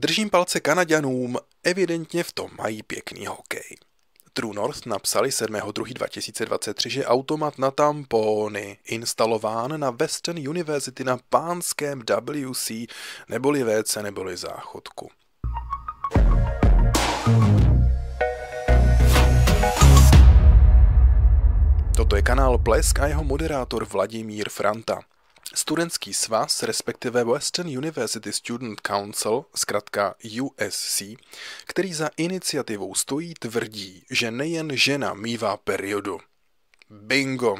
Držím palce Kanaďanům, evidentně v tom mají pěkný hokej. True North napsali 7.2.2023, že automat na tampony instalován na Western University na pánském WC neboli WC neboli záchodku. Toto je kanál Plesk a jeho moderátor Vladimír Franta. Studentský svaz, respektive Western University Student Council, zkrátka USC, který za iniciativou stojí, tvrdí, že nejen žena mývá periodu. Bingo!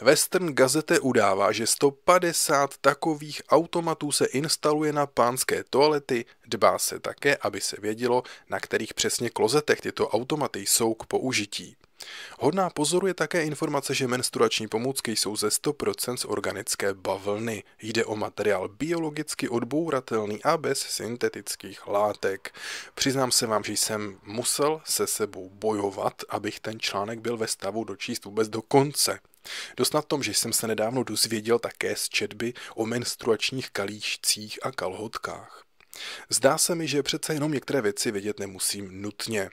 Western Gazette udává, že 150 takových automatů se instaluje na pánské toalety, dbá se také, aby se vědělo, na kterých přesně klozetech tyto automaty jsou k použití. Hodná pozoru je také informace, že menstruační pomůcky jsou ze 100% z organické bavlny. Jde o materiál biologicky odbouratelný a bez syntetických látek. Přiznám se vám, že jsem musel se sebou bojovat, abych ten článek byl ve stavu dočíst vůbec do konce. Dost na tom, že jsem se nedávno dozvěděl také z četby o menstruačních kalíšcích a kalhotkách. Zdá se mi, že přece jenom některé věci vědět nemusím nutně.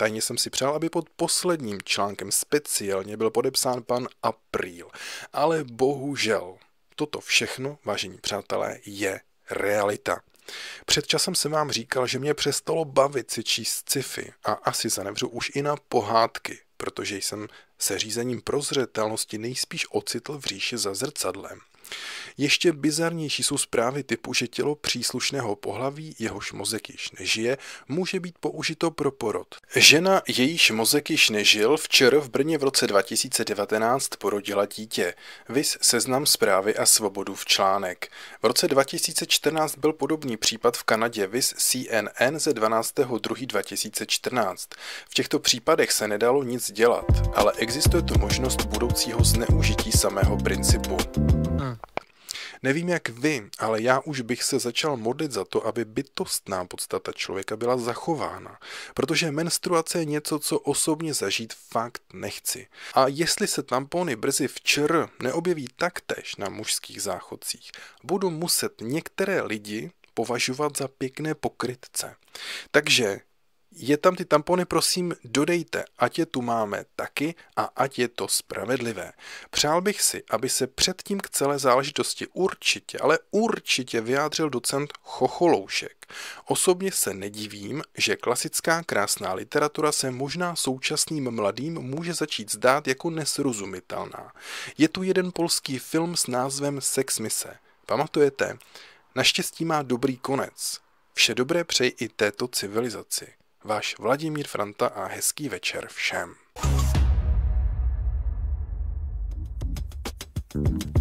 Tajně jsem si přál, aby pod posledním článkem speciálně byl podepsán pan Apríl, ale bohužel toto všechno, vážení přátelé, je realita. Před časem jsem vám říkal, že mě přestalo bavit si číst sci-fi a asi zanevřu už i na pohádky, protože jsem se řízením prozřetelnosti nejspíš ocitl v říši za zrcadlem. Ještě bizarnější jsou zprávy typu, že tělo příslušného pohlaví, jehož mozek již nežije, může být použito pro porod. Žena, jejíž mozek již nežil, včer v Brně v roce 2019 porodila dítě. Vys seznam zprávy a svobodu v článek. V roce 2014 byl podobný případ v Kanadě Vys CNN ze 12.2.2014. V těchto případech se nedalo nic dělat, ale existuje tu možnost budoucího zneužití samého principu. Hmm. Nevím jak vy, ale já už bych se začal modlit za to, aby bytostná podstata člověka byla zachována, protože menstruace je něco, co osobně zažít fakt nechci. A jestli se tampony brzy včer neobjeví taktéž na mužských záchodcích, budu muset některé lidi považovat za pěkné pokrytce. Takže je tam ty tampony, prosím, dodejte, ať je tu máme taky a ať je to spravedlivé. Přál bych si, aby se předtím k celé záležitosti určitě, ale určitě vyjádřil docent Chocholoušek. Osobně se nedivím, že klasická krásná literatura se možná současným mladým může začít zdát jako nesrozumitelná. Je tu jeden polský film s názvem Sex mise. Pamatujete? Naštěstí má dobrý konec. Vše dobré přeji i této civilizaci. Váš Vladimír Franta a hezký večer všem. thank you